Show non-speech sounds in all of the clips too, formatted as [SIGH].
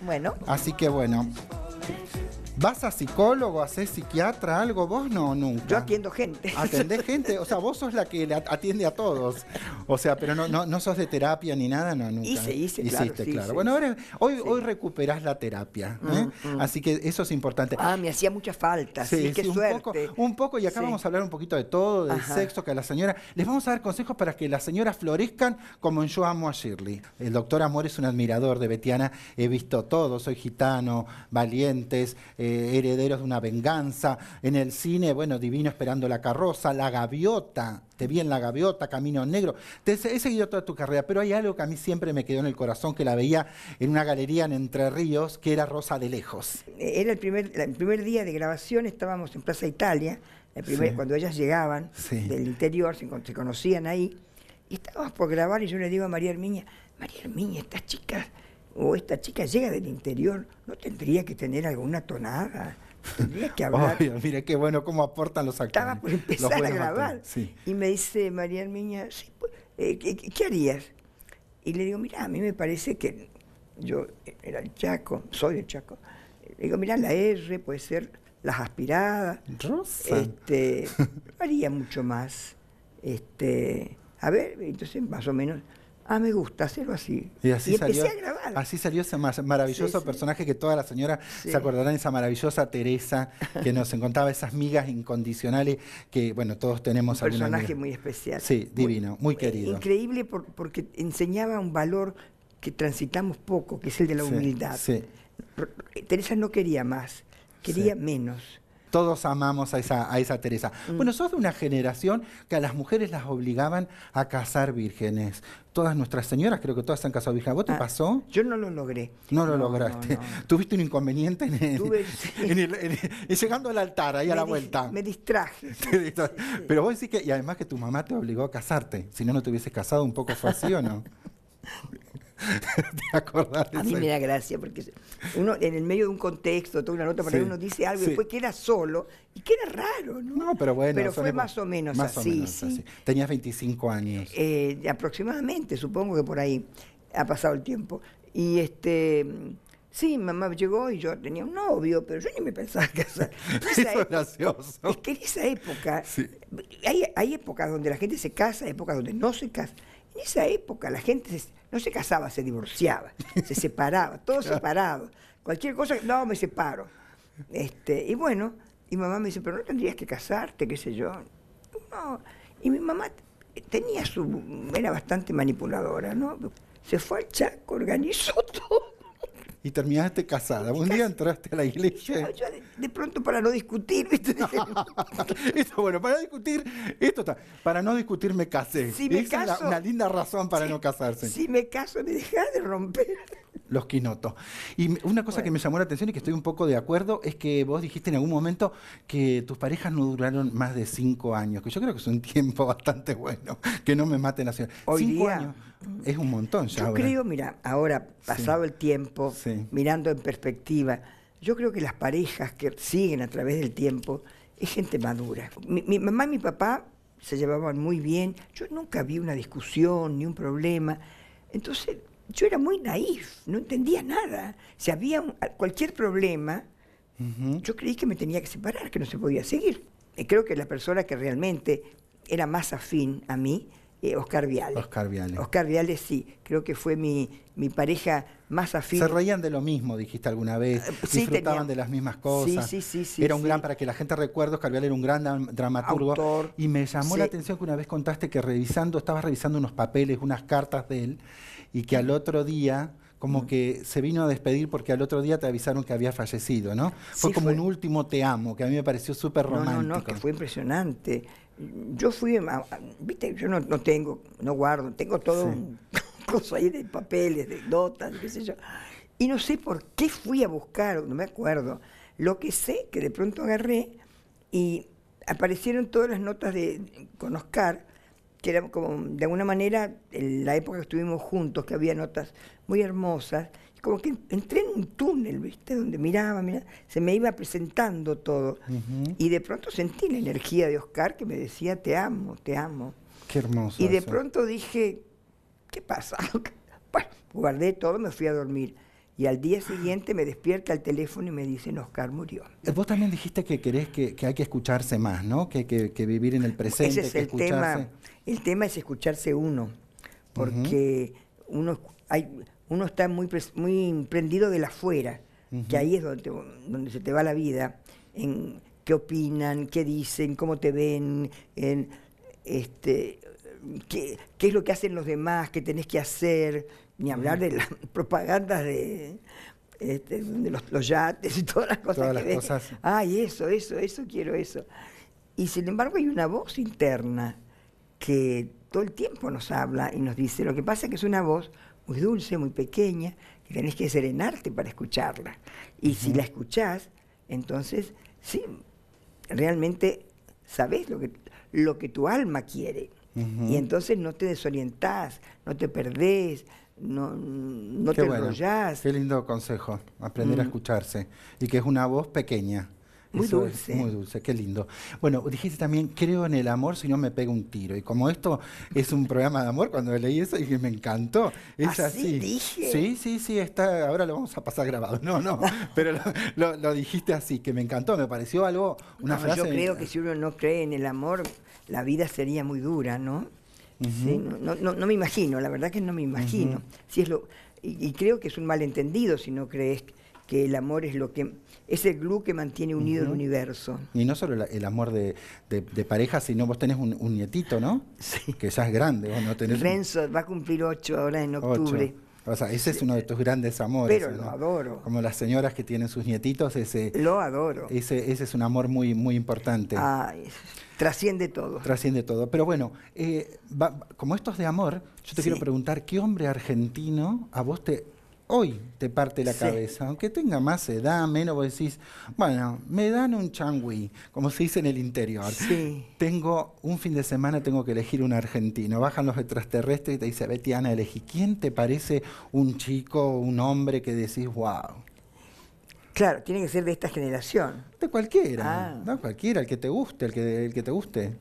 Bueno. Así que bueno. ¿Vas a psicólogo, a psiquiatra, algo? Vos no, nunca. Yo atiendo gente. Atendés [LAUGHS] gente, o sea, vos sos la que atiende a todos. O sea, pero no, no, no sos de terapia ni nada, no, nunca. Hice, hice, Hiciste, claro. Sí, claro. bueno, ahora, hoy, hoy recuperás la terapia, ¿eh? mm, mm. así que eso es importante. Ah, me hacía mucha falta, sí, qué un suerte. Poco, un poco, y acá vamos a hablar un poquito de todo, del sexo, que a la señora... Les vamos a dar consejos para que las señoras florezcan como en Yo amo a Shirley. El doctor Amor es un admirador de Betiana, he visto todo, soy gitano, valientes... Eh, Herederos de una Venganza, en el cine, bueno, Divino Esperando la Carroza, La Gaviota, te vi en La Gaviota, Camino Negro. Te, he seguido toda tu carrera, pero hay algo que a mí siempre me quedó en el corazón, que la veía en una galería en Entre Ríos, que era Rosa de Lejos. Era el primer, el primer día de grabación, estábamos en Plaza Italia, cuando ellas llegaban del interior, se, conocían ahí, y estábamos por grabar y yo le digo a María Herminia, María Herminia, estas chicas o esta chica llega del interior, no tendría que tener alguna tonada. Tendría que hablar. [LAUGHS] Obvio, qué bueno cómo aportan los actores. Estaba por empezar a grabar. Y me dice María Miña, pues, eh, ¿qué, harías? Y le digo, mira, a mí me parece que yo era el Chaco, soy el Chaco. Le digo, mira, la R puede ser las aspiradas. Rosa. Este, [LAUGHS] haría mucho más. Este, a ver, entonces más o menos Ah, me gusta, hacerlo así. Y así empecé a grabar. Así salió ese maravilloso personaje que todas las señoras se acordarán, esa maravillosa Teresa que [LAUGHS] nos encontraba esas migas incondicionales que, bueno, todos tenemos. Un personaje muy especial. Sí, divino, muy, eh, querido. Increíble porque enseñaba un valor que transitamos poco, que es el de la humildad. Teresa no quería más, quería menos. Todos amamos a esa, a esa Teresa. Mm. Bueno, sos de una generación que a las mujeres las obligaban a casar vírgenes. Todas nuestras señoras, creo que todas se han casado vírgenes. ¿Vos te ah. pasó? Yo no lo logré. No lo lograste. ¿Tuviste un inconveniente en el, Tuve, [LAUGHS] llegando al altar, ahí a la vuelta? Me distraje. [LAUGHS] Pero vos decís que, y además que tu mamá te obligó a casarte. Si no, no te hubieses casado, un poco fue así, ¿o no? [LAUGHS] [LAUGHS] ¿Te A mí me da gracia, porque uno en el medio de un contexto, toda una nota, para uno dice algo y después queda solo y que era raro, ¿no? No, pero bueno. Pero fue más o menos, así, Tenías 25 años. Eh, aproximadamente, supongo que por ahí ha pasado el tiempo. Y este. Sí, mamá llegó y yo tenía un novio, pero yo ni me pensaba [LAUGHS] casar. [LAUGHS] es gracioso. Es que en esa época, hay, épocas donde la gente se casa, hay épocas donde no se casa esa época la gente no se casaba, se divorciaba, [LAUGHS] se separaba, todo separado. Cualquier cosa, no, me separo. Este, y bueno, y mamá me dice, pero no tendrías que casarte, qué sé yo. No. Y mi mamá tenía su, era bastante manipuladora, ¿no? Se fue al Chaco, organizó [LAUGHS] todo y terminaste casada. Un día entraste a la iglesia. de, pronto para no discutir, ¿viste? [LAUGHS] esto, bueno, para discutir, esto está. Para no discutir me casé. Si me una linda razón para no casarse. Si me caso, me dejas de romper los quinotos. Y una cosa que me llamó la atención y que estoy un poco de acuerdo es que vos dijiste en algún momento que tus parejas no duraron más de cinco años, que yo creo que es un [LAUGHS] tiempo bastante bueno, que no me maten la ciudad. Hoy día, años es un montón ya. Yo creo, mira, ahora, pasado el tiempo, mirando en perspectiva, yo creo que las parejas que siguen a través del tiempo es gente madura. mi mamá y mi papá se llevaban muy bien, yo nunca vi una discusión ni un problema. Entonces yo era muy naif, no entendía nada. Si había cualquier problema, yo creí que me tenía que separar, que no se podía seguir. Y eh, creo que la persona que realmente era más afín a mí, eh, Oscar Viales. Oscar Viales. Oscar sí, creo que fue mi, pareja más afín. Se reían de lo mismo, dijiste alguna vez, eh, sí, disfrutaban de las mismas cosas. Sí, sí, sí. era un gran, para que la gente recuerde, Oscar Vial era un gran dramaturgo. Y me llamó la atención que una vez contaste que revisando, estabas revisando unos papeles, unas cartas de él, y que al otro día como mm. que se vino a despedir porque al otro día te avisaron que había fallecido, ¿no? fue como un último te amo, que a mí me pareció súper romántico. No, no, que fue impresionante. Yo fui, viste, yo no, tengo, no guardo, tengo todo un [LAUGHS] coso ahí de papeles, de notas, qué sé yo. Y no sé por qué fui a buscar, no me acuerdo. Lo que sé, que de pronto agarré y aparecieron todas las notas de, con Oscar, que era como, de alguna manera, en la época que estuvimos juntos, que había notas muy hermosas, como que entré en un túnel, ¿viste? Donde miraba, miraba se me iba presentando todo. Y de pronto sentí la energía de Oscar que me decía, te amo, te amo. Qué hermoso. Y de pronto dije, ¿qué pasa? [LAUGHS] bueno, guardé todo, me fui a dormir. Y al día siguiente me despierta el teléfono y me dicen, Oscar murió. Eh, vos también dijiste que querés que, hay que escucharse más, ¿no? Que, que, que vivir en el presente. Ese es el tema. El tema es escucharse uno, porque uno, hay, uno está muy, muy prendido de la afuera, que ahí es donde, donde se te va la vida, en qué opinan, qué dicen, cómo te ven, en este, qué, qué es lo que hacen los demás, qué tenés que hacer, ni hablar de las [LAUGHS] propagandas este, de, los, los, yates y todas las cosas. que las cosas. Ay, eso, eso, eso, quiero eso. Y sin embargo hay una voz interna que todo el tiempo nos habla y nos dice, lo que pasa es que es una voz muy dulce, muy pequeña, que tenés que serenarte para escucharla. Y si la escuchás, entonces, sí, realmente sabés lo que, lo que tu alma quiere. Y entonces no te desorientás, no te perdés, no, no te bueno. Qué lindo consejo, aprender a mm. escucharse. Y que es una voz pequeña. Muy dulce. muy dulce, qué lindo. Bueno, dijiste también, creo en el amor si no me pega un tiro. Y como esto es un programa de amor, cuando leí eso dije, me encantó. Es ¿Ah, así. Dije. Sí, sí, sí, está, ahora lo vamos a pasar grabado. No, no, [LAUGHS] pero lo, dijiste así, que me encantó, me pareció algo, una frase... Yo creo que si uno no cree en el amor, la vida sería muy dura, ¿no? no, no, me imagino, la verdad que no me imagino. si es lo, y, creo que es un malentendido si no crees que el amor es lo que es el glue que mantiene unido el universo. Y no solo el amor de, de, pareja, sino vos tenés un, nietito, ¿no? Que ya es grande, no Renzo va a cumplir ocho ahora en octubre. O sea, ese es uno de tus grandes amores. Pero lo adoro. Como las señoras que tienen sus nietitos, ese... Lo adoro. Ese, es un amor muy, muy importante. trasciende todo. Trasciende todo. Pero bueno, eh, como esto es de amor, yo te quiero preguntar, ¿qué hombre argentino a vos te hoy te parte la cabeza. Aunque tenga más edad, menos, vos decís, bueno, me dan un changui, como se dice en el interior. Sí. Tengo un fin de semana, tengo que elegir un argentino. Bajan los extraterrestres y te dice, Betiana, elegí. ¿Quién te parece un chico, un hombre que decís, wow? Claro, tiene que ser de esta generación. De cualquiera, ah. cualquiera, el que te guste, el que, el que te guste.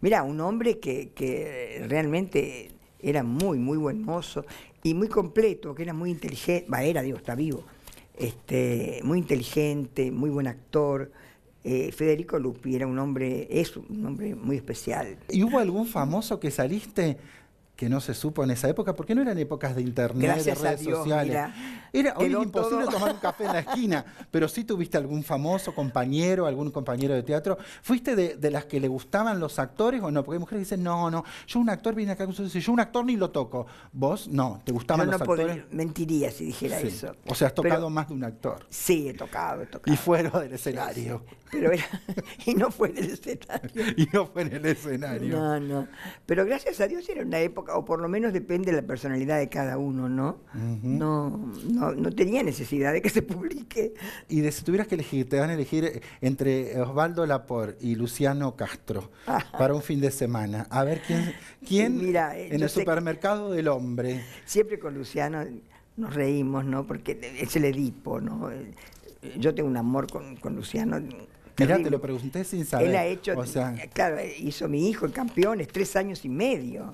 Mira, un hombre que, que realmente era muy, muy buen mozo y muy completo, que era muy inteligente, va, era, digo, está vivo, este, muy inteligente, muy buen actor. Eh, Federico Lupi era un hombre, es un hombre muy especial. ¿Y hubo algún famoso que saliste que no se supo en esa época, porque no eran épocas de internet, de redes sociales. era imposible tomar un café en la esquina, [LAUGHS] pero sí tuviste algún famoso compañero, algún compañero de teatro. ¿Fuiste de, las que le gustaban los actores o no? Porque hay mujeres que dicen, no, no, yo un actor viene acá con yo un actor ni lo toco. ¿Vos? No, ¿te gustaban yo los no actores? mentiría si dijera eso. O sea, has tocado más de un actor. Sí, he tocado, he tocado. Y fuera del escenario. Pero [LAUGHS] y no fue en el escenario. [LAUGHS] y no fue en el escenario. No, no. Pero gracias a Dios era una época o por lo menos depende de la personalidad de cada uno, ¿no? no, no, no, tenía necesidad de que se publique. Y si tuvieras que elegir, te van a elegir eh, entre Osvaldo Lapor y Luciano Castro [LAUGHS] para un fin de semana. A ver quién, quién eh, en el supermercado del hombre. Siempre con Luciano nos reímos, ¿no? Porque es el Edipo, ¿no? Eh, yo tengo un amor con, Luciano mira te lo pregunté sin saber. Él ha hecho, o claro, hizo mi hijo en campeones tres años y medio.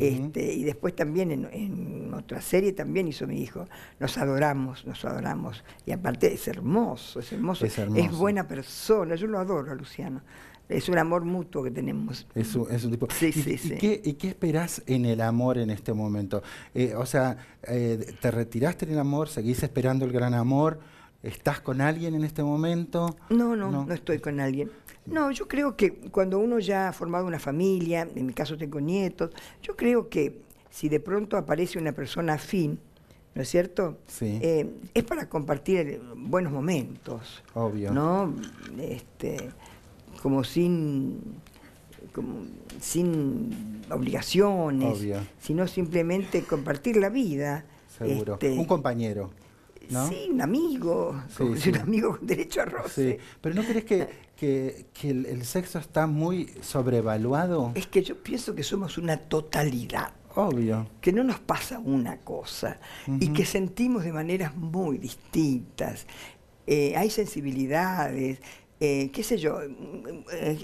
Este, y después también en, otra serie también hizo mi hijo. Nos adoramos, nos adoramos. Y aparte es hermoso, es hermoso. Es, buena persona. Yo lo adoro a Luciano. Es un amor mutuo que tenemos. Es un, tipo. ¿Y, Qué, ¿Y esperás en el amor en este momento? Eh, o sea, eh, ¿te retiraste en el amor? ¿Seguís esperando el gran amor? ¿Estás con alguien en este momento? No, no, no, estoy con alguien. Mm. No, yo creo que cuando uno ya ha formado una familia, en mi caso tengo nietos, yo creo que si de pronto aparece una persona afín, ¿no es cierto? Sí. Eh, es para compartir buenos momentos. Obvio. ¿No? Este, como sin sin obligaciones, Obvio. sino simplemente compartir la vida. Seguro. Este, un compañero. Sí, un amigo, un amigo con derecho a roce. Pero ¿no crees que, el, sexo está muy sobrevaluado? Es que yo pienso que somos una totalidad. Obvio. Que no nos pasa una cosa y que sentimos de maneras muy distintas. Eh, hay sensibilidades, eh, qué sé yo,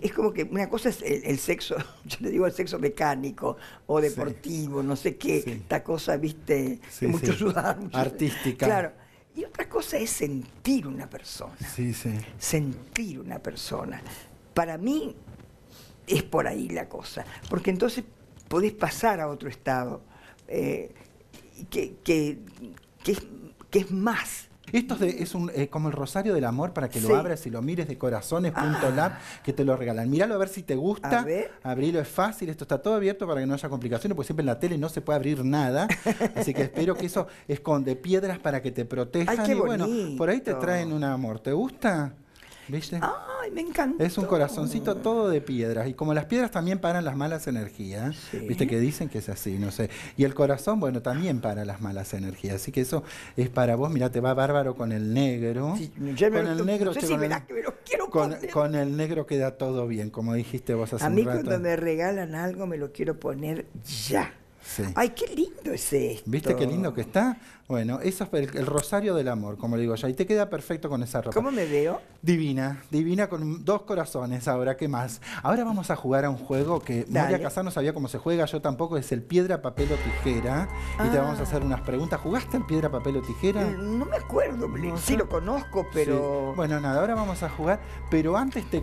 es como que una cosa es el, sexo, [LAUGHS] yo le digo el sexo mecánico o deportivo, no sé qué, esta cosa, viste, mucho Mucho, [LAUGHS] Artística. Claro y otra cosa es sentir una persona. Sí, sí. Sentir una persona. Para mí es por ahí la cosa, porque entonces podés pasar a otro estado eh, que, que, es, que es más esto es, un, como el rosario del amor para que lo abras y lo mires de corazones.lab ah. que te lo regalan. Míralo a ver si te gusta. abrirlo es fácil, esto está todo abierto para que no haya complicaciones, porque siempre en la tele no se puede abrir nada. [LAUGHS] Así que espero que eso esconde piedras para que te protejan. y bueno, por ahí te traen un amor. ¿Te gusta? ¿Viste? Ay, me encanta. Es un corazoncito todo de piedras. Y como las piedras también paran las malas energías, viste que dicen que es así, no sé. Y el corazón, bueno, también para las malas energías. Así que eso es para vos. Mira, te va bárbaro con el negro. con el negro. negro queda todo bien, como dijiste vos hace A mí cuando me regalan algo me lo quiero poner ya. Ay, qué lindo es esto. ¿Viste qué lindo que está? Bueno, eso es el, rosario del amor, como le digo ya Y te queda perfecto con esa ropa. ¿Cómo me veo? Divina, divina con dos corazones ahora, ¿qué más? Ahora vamos a jugar a un juego que María Casano no sabía cómo se juega, yo tampoco, es el piedra, papel o tijera. Y te ah. vamos a hacer unas preguntas. ¿Jugaste el piedra, papel o tijera? Eh, no me acuerdo, sí lo conozco, pero... Bueno, nada, ahora vamos a jugar, pero antes te...